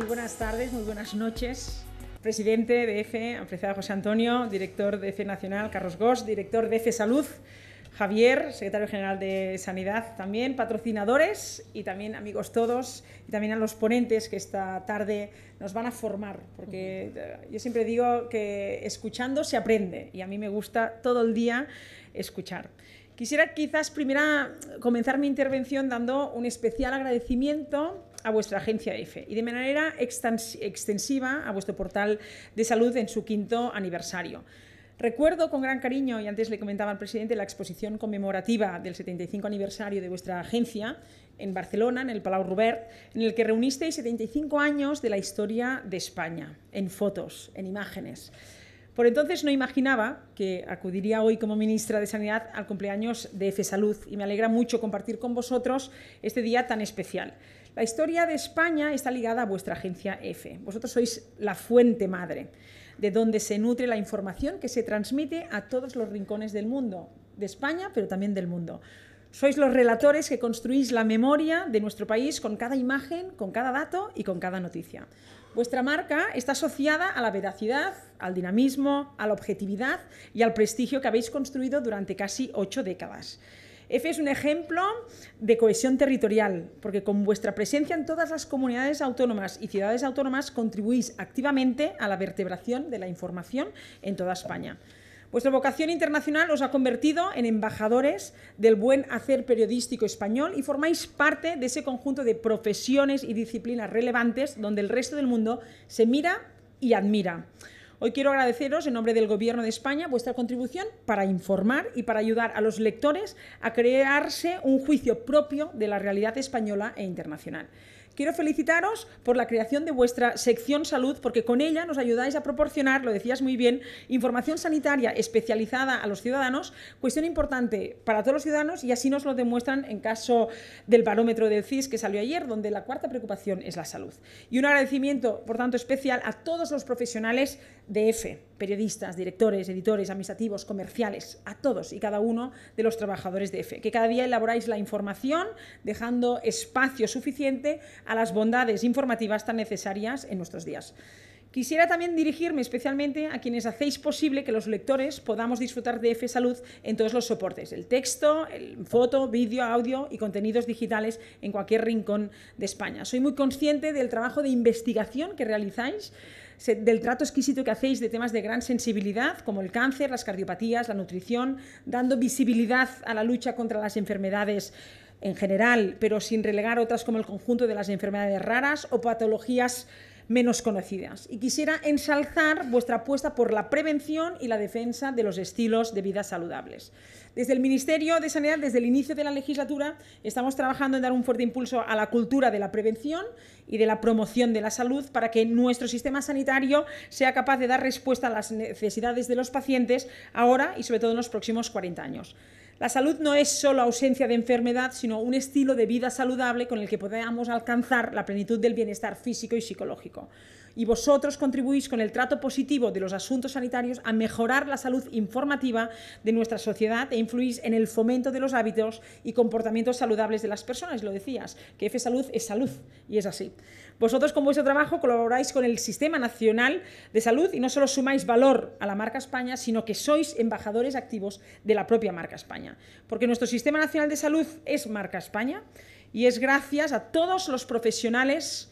muy buenas tardes, muy buenas noches. Presidente de EFE, apreciado José Antonio, director de EFE Nacional, Carlos Gos, director de EFE Salud, Javier, secretario general de Sanidad, también patrocinadores y también amigos todos, y también a los ponentes que esta tarde nos van a formar, porque eh, yo siempre digo que escuchando se aprende y a mí me gusta todo el día escuchar. Quisiera quizás primero comenzar mi intervención dando un especial agradecimiento a vuestra agencia EFE y de manera extensiva a vuestro portal de salud en su quinto aniversario. Recuerdo con gran cariño, y antes le comentaba al presidente, la exposición conmemorativa del 75 aniversario de vuestra agencia en Barcelona, en el Palau Robert, en el que reunisteis 75 años de la historia de España, en fotos, en imágenes. Por entonces no imaginaba que acudiría hoy como ministra de Sanidad al cumpleaños de EFE Salud y me alegra mucho compartir con vosotros este día tan especial. La historia de España está ligada a vuestra agencia EFE. Vosotros sois la fuente madre de donde se nutre la información que se transmite a todos los rincones del mundo, de España, pero también del mundo. Sois los relatores que construís la memoria de nuestro país con cada imagen, con cada dato y con cada noticia. Vuestra marca está asociada a la veracidad, al dinamismo, a la objetividad y al prestigio que habéis construido durante casi ocho décadas. EFE es un ejemplo de cohesión territorial, porque con vuestra presencia en todas las comunidades autónomas y ciudades autónomas contribuís activamente a la vertebración de la información en toda España. Vuestra vocación internacional os ha convertido en embajadores del buen hacer periodístico español y formáis parte de ese conjunto de profesiones y disciplinas relevantes donde el resto del mundo se mira y admira. Hoy quiero agradeceros en nombre del Gobierno de España vuestra contribución para informar y para ayudar a los lectores a crearse un juicio propio de la realidad española e internacional. Quiero felicitaros por la creación de vuestra sección salud, porque con ella nos ayudáis a proporcionar, lo decías muy bien, información sanitaria especializada a los ciudadanos, cuestión importante para todos los ciudadanos y así nos lo demuestran en caso del barómetro del CIS que salió ayer, donde la cuarta preocupación es la salud. Y un agradecimiento, por tanto, especial a todos los profesionales de F, periodistas, directores, editores, administrativos, comerciales, a todos y cada uno de los trabajadores de F, que cada día elaboráis la información dejando espacio suficiente a las bondades informativas tan necesarias en nuestros días. Quisiera también dirigirme especialmente a quienes hacéis posible que los lectores podamos disfrutar de F Salud en todos los soportes, el texto, el foto, vídeo, audio y contenidos digitales en cualquier rincón de España. Soy muy consciente del trabajo de investigación que realizáis del trato exquisito que hacéis de temas de gran sensibilidad, como el cáncer, las cardiopatías, la nutrición, dando visibilidad a la lucha contra las enfermedades en general, pero sin relegar otras como el conjunto de las enfermedades raras o patologías menos conocidas. Y quisiera ensalzar vuestra apuesta por la prevención y la defensa de los estilos de vida saludables. Desde el Ministerio de Sanidad, desde el inicio de la legislatura, estamos trabajando en dar un fuerte impulso a la cultura de la prevención y de la promoción de la salud para que nuestro sistema sanitario sea capaz de dar respuesta a las necesidades de los pacientes ahora y sobre todo en los próximos 40 años. La salud no es solo ausencia de enfermedad, sino un estilo de vida saludable con el que podamos alcanzar la plenitud del bienestar físico y psicológico y vosotros contribuís con el trato positivo de los asuntos sanitarios a mejorar la salud informativa de nuestra sociedad e influís en el fomento de los hábitos y comportamientos saludables de las personas. Lo decías, que F Salud es salud y es así. Vosotros con vuestro trabajo colaboráis con el Sistema Nacional de Salud y no solo sumáis valor a la marca España, sino que sois embajadores activos de la propia marca España. Porque nuestro Sistema Nacional de Salud es marca España y es gracias a todos los profesionales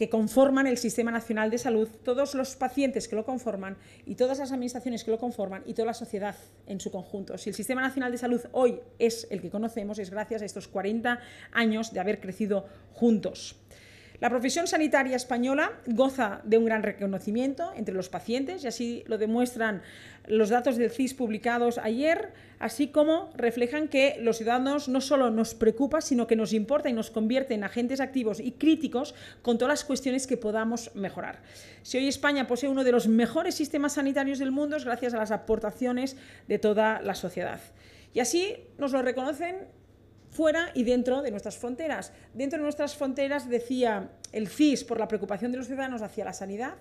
que conforman el Sistema Nacional de Salud, todos los pacientes que lo conforman y todas las administraciones que lo conforman y toda la sociedad en su conjunto. Si el Sistema Nacional de Salud hoy es el que conocemos, es gracias a estos 40 años de haber crecido juntos. La profesión sanitaria española goza de un gran reconocimiento entre los pacientes y así lo demuestran los datos del CIS publicados ayer, así como reflejan que los ciudadanos no solo nos preocupa, sino que nos importa y nos convierte en agentes activos y críticos con todas las cuestiones que podamos mejorar. Si hoy España posee uno de los mejores sistemas sanitarios del mundo es gracias a las aportaciones de toda la sociedad. Y así nos lo reconocen fuera y dentro de nuestras fronteras. Dentro de nuestras fronteras decía el CIS por la preocupación de los ciudadanos hacia la sanidad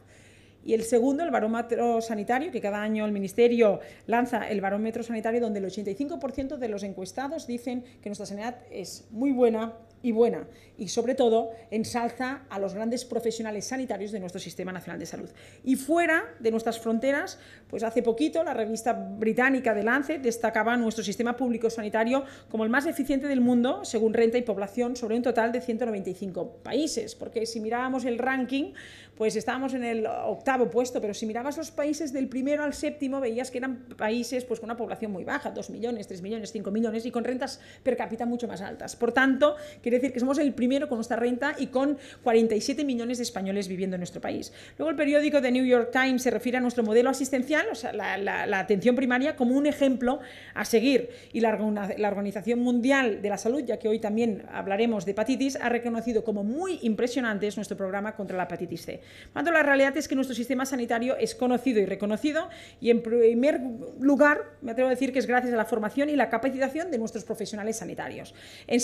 y el segundo, el barómetro sanitario, que cada año el Ministerio lanza el barómetro sanitario donde el 85% de los encuestados dicen que nuestra sanidad es muy buena y buena y sobre todo ensalza a los grandes profesionales sanitarios de nuestro Sistema Nacional de Salud. Y fuera de nuestras fronteras, pues hace poquito la revista británica de Lancet destacaba nuestro sistema público sanitario como el más eficiente del mundo según renta y población sobre un total de 195 países, porque si mirábamos el ranking, pues estábamos en el octavo puesto, pero si mirabas los países del primero al séptimo veías que eran países pues con una población muy baja, 2 millones, 3 millones, 5 millones y con rentas per cápita mucho más altas. Por tanto, que Quiere decir que somos el primero con nuestra renta y con 47 millones de españoles viviendo en nuestro país. Luego el periódico de New York Times se refiere a nuestro modelo asistencial, o sea, la, atención primaria, como un ejemplo a seguir. Y la, Organización Mundial de la Salud, ya que hoy también hablaremos de hepatitis, ha reconocido como muy impresionante nuestro programa contra la hepatitis C. Cuando la realidad es que nuestro sistema sanitario es conocido y reconocido y en primer lugar me atrevo a decir que es gracias a la formación y la capacitación de nuestros profesionales sanitarios. En,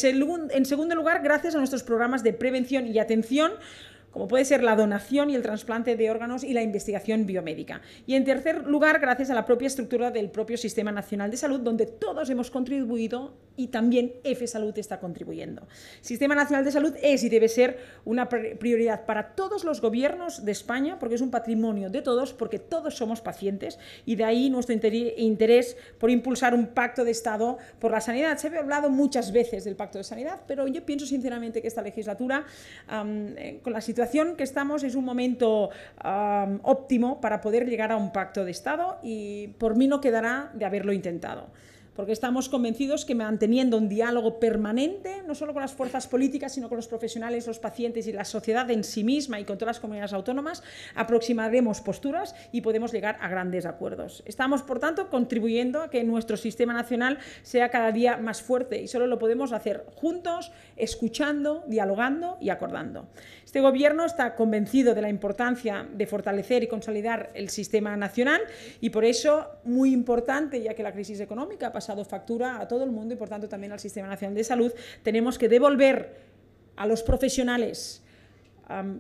en segundo lugar gracias a nuestros programas de prevención y atención como puede ser la donación y el trasplante de órganos y la investigación biomédica. Y en tercer lugar, gracias a la propia estructura del propio Sistema Nacional de Salud, donde todos hemos contribuido y también F Salud está contribuyendo. Sistema Nacional de Salud es y debe ser una prioridad para todos los gobiernos de España, porque es un patrimonio de todos, porque todos somos pacientes y de ahí nuestro interés por impulsar un pacto de Estado por la sanidad. Se ha hablado muchas veces del pacto de sanidad, pero yo pienso sinceramente que esta legislatura, eh, con la situación situación que estamos es un momento óptimo para poder llegar a un pacto de Estado y por mí no quedará de haberlo intentado porque estamos convencidos que manteniendo un diálogo permanente, no solo con las fuerzas políticas, sino con los profesionales, los pacientes y la sociedad en sí misma y con todas las comunidades autónomas, aproximaremos posturas y podemos llegar a grandes acuerdos. Estamos, por tanto, contribuyendo a que nuestro sistema nacional sea cada día más fuerte y solo lo podemos hacer juntos, escuchando, dialogando y acordando. Este Gobierno está convencido de la importancia de fortalecer y consolidar el sistema nacional y por eso muy importante, ya que la crisis económica ha pasado factura a todo el mundo y por tanto también al Sistema Nacional de Salud, tenemos que devolver a los profesionales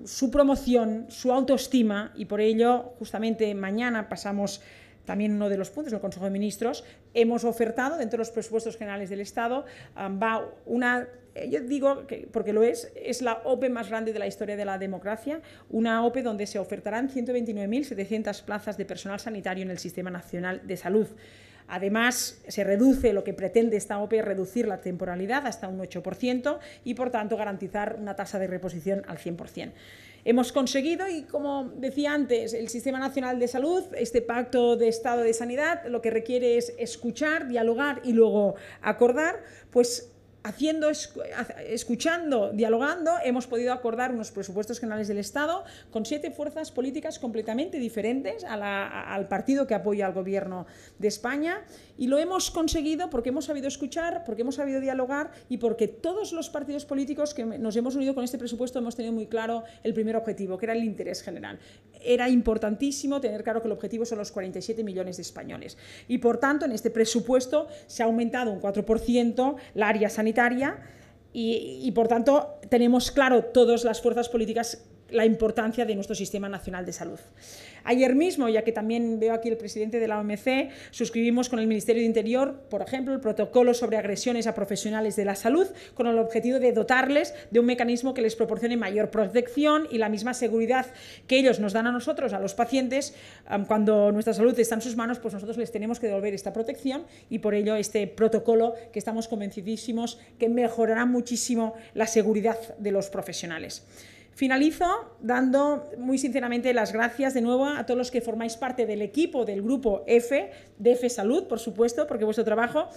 su promoción, su autoestima y por ello justamente mañana pasamos también uno de los puntos del Consejo de Ministros, hemos ofertado dentro de los presupuestos generales del Estado, va una, eh, yo digo, que, porque lo es, es la OPE más grande de la historia de la democracia, una OPE donde se ofertarán 129.700 plazas de personal sanitario en el Sistema Nacional de Salud. Además, se reduce lo que pretende esta OPE, reducir la temporalidad hasta un 8% y, por tanto, garantizar una tasa de reposición al 100% hemos conseguido y como decía antes, el Sistema Nacional de Salud, este pacto de Estado de Sanidad, lo que requiere es escuchar, dialogar y luego acordar, pues haciendo, escuchando, dialogando, hemos podido acordar unos presupuestos generales del Estado con siete fuerzas políticas completamente diferentes al partido que apoya al gobierno de España y lo hemos conseguido porque hemos sabido escuchar, porque hemos sabido dialogar y porque todos los partidos políticos que nos hemos unido con este presupuesto hemos tenido muy claro el primer objetivo, que era el interés general. Era importantísimo tener claro que el objetivo son los 47 millones de españoles y por tanto en este presupuesto se ha aumentado un 4% la área sanitaria sanitaria y, por tanto, tenemos claro todas las fuerzas políticas la importancia de nuestro Sistema Nacional de Salud. Ayer mismo, ya que también veo aquí el presidente de la OMC, suscribimos con el Ministerio de Interior, por ejemplo, el protocolo sobre agresiones a profesionales de la salud, con el objetivo de dotarles de un mecanismo que les proporcione mayor protección y la misma seguridad que ellos nos dan a nosotros, a los pacientes, cuando nuestra salud está en sus manos, pues nosotros les tenemos que devolver esta protección y por ello este protocolo que estamos convencidísimos que mejorará mucho muchísimo la seguridad de los profesionales. Finalizo dando muy sinceramente las gracias de nuevo a todos los que formáis parte del equipo del grupo F, de F Salud, por supuesto, porque vuestro trabajo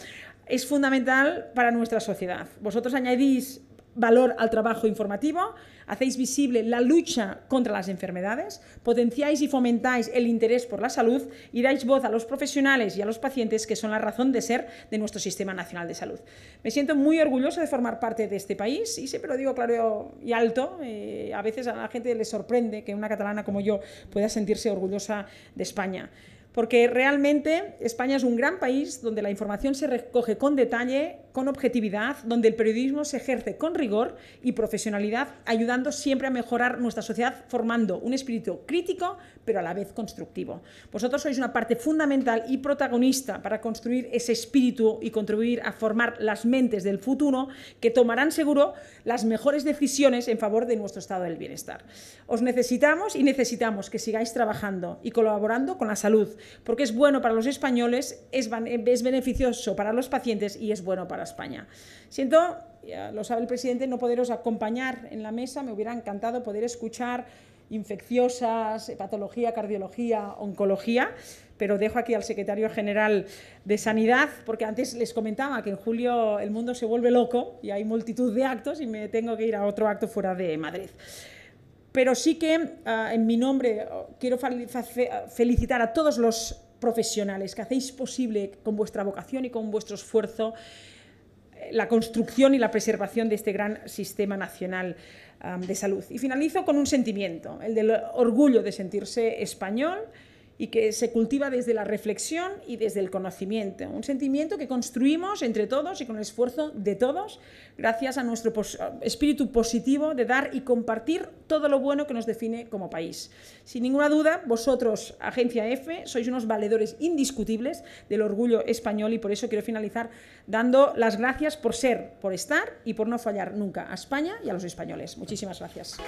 es fundamental para nuestra sociedad. Vosotros añadís valor al trabajo informativo, hacéis visible la lucha contra las enfermedades, potenciáis y fomentáis el interés por la salud y dais voz a los profesionales y a los pacientes que son la razón de ser de nuestro Sistema Nacional de Salud. Me siento muy orgullosa de formar parte de este país y siempre lo digo claro y alto. Eh, a veces a la gente le sorprende que una catalana como yo pueda sentirse orgullosa de España porque realmente España es un gran país donde la información se recoge con detalle, con objetividad, donde el periodismo se ejerce con rigor y profesionalidad, ayudando siempre a mejorar nuestra sociedad, formando un espíritu crítico, pero a la vez constructivo. Vosotros sois una parte fundamental y protagonista para construir ese espíritu y contribuir a formar las mentes del futuro que tomarán seguro las mejores decisiones en favor de nuestro estado del bienestar. Os necesitamos y necesitamos que sigáis trabajando y colaborando con la salud porque es bueno para los españoles, es, beneficioso para los pacientes y es bueno para España. Siento, lo sabe el presidente, no poderos acompañar en la mesa, me hubiera encantado poder escuchar infecciosas, patología, cardiología, oncología, pero dejo aquí al secretario general de Sanidad, porque antes les comentaba que en julio el mundo se vuelve loco y hay multitud de actos y me tengo que ir a otro acto fuera de Madrid. Pero sí que ah, en mi nombre oh, quiero felicitar a todos los profesionales que hacéis posible con vuestra vocación y con vuestro esfuerzo eh, la construcción y la preservación de este gran sistema nacional ah, de salud. Y finalizo con un sentimiento, el del orgullo de sentirse español y que se cultiva desde la reflexión y desde el conocimiento. Un sentimiento que construimos entre todos y con el esfuerzo de todos, gracias a nuestro espíritu positivo de dar y compartir todo lo bueno que nos define como país. Sin ninguna duda, vosotros, Agencia F, sois unos valedores indiscutibles del orgullo español y por eso quiero finalizar dando las gracias por ser, por estar y por no fallar nunca a España y a los españoles. Muchísimas gracias.